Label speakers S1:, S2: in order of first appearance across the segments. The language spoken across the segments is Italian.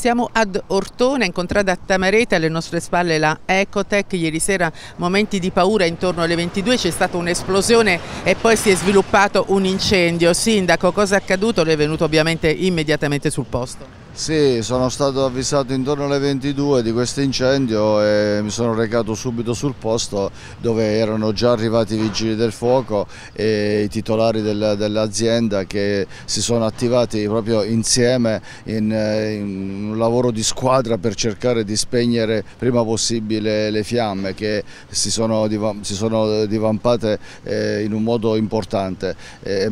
S1: Siamo ad Ortona, incontrata a Tamareta, alle nostre spalle la Ecotech. Ieri sera momenti di paura intorno alle 22, c'è stata un'esplosione e poi si è sviluppato un incendio. Sindaco, cosa è accaduto? Lei è venuto ovviamente immediatamente sul posto.
S2: Sì, sono stato avvisato intorno alle 22 di questo incendio e mi sono recato subito sul posto dove erano già arrivati i vigili del fuoco e i titolari dell'azienda che si sono attivati proprio insieme in, eh, in, un lavoro di squadra per cercare di spegnere prima possibile le fiamme che si sono, si sono divampate eh, in un modo importante, eh,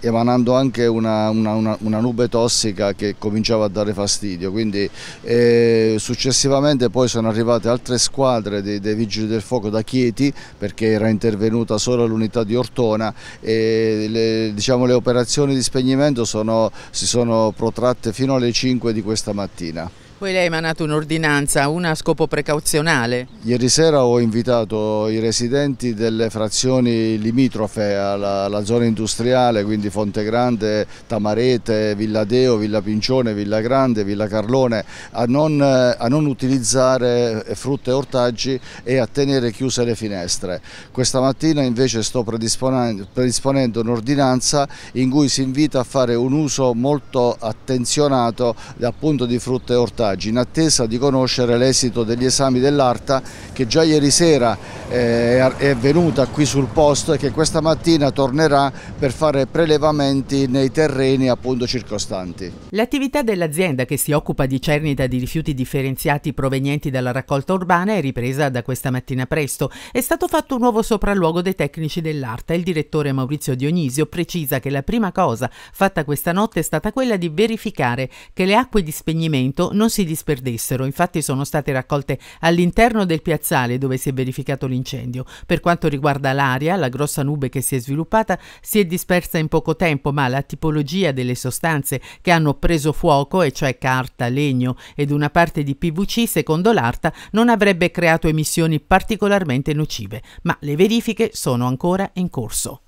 S2: emanando anche una, una, una, una nube tossica che comincia cominciava a dare fastidio, quindi eh, successivamente poi sono arrivate altre squadre dei, dei, Vigili del Fuoco da Chieti perché era intervenuta solo l'unità di Ortona e le, diciamo, le operazioni di spegnimento sono, si sono protratte fino alle 5 di questa mattina.
S1: Poi lei ha emanato un'ordinanza, una a scopo precauzionale.
S2: Ieri sera ho invitato i residenti delle frazioni limitrofe alla, alla zona industriale, quindi Fonte Grande, Tamarete, Villa Deo, Villa Pincione, Villa Grande, Villa Carlone, a non, a non utilizzare frutta e ortaggi e a tenere chiuse le finestre. Questa mattina invece sto predisponendo, predisponendo un'ordinanza in cui si invita a fare un uso molto attenzionato appunto di frutta e ortaggi sondaggi in attesa di conoscere l'esito degli esami dell'ARTA che già ieri sera eh, è venuta qui sul posto e che questa mattina tornerà per fare prelevamenti nei terreni appunto circostanti.
S1: L'attività dell'azienda che si occupa di cernita di rifiuti differenziati provenienti dalla raccolta urbana è ripresa da questa mattina presto. È stato fatto un nuovo sopralluogo dei tecnici dell'ARTA. Il direttore Maurizio Dionisio precisa che la prima cosa fatta questa notte è stata quella di verificare che le acque di spegnimento non si si disperdessero, infatti sono state raccolte all'interno del piazzale dove si è verificato l'incendio. Per quanto riguarda l'aria, la grossa nube che si è sviluppata si è dispersa in poco tempo, ma la tipologia delle sostanze che hanno preso fuoco, e cioè carta, legno ed una parte di PVC, secondo l'ARTA non avrebbe creato emissioni particolarmente nocive, ma le verifiche sono ancora in corso.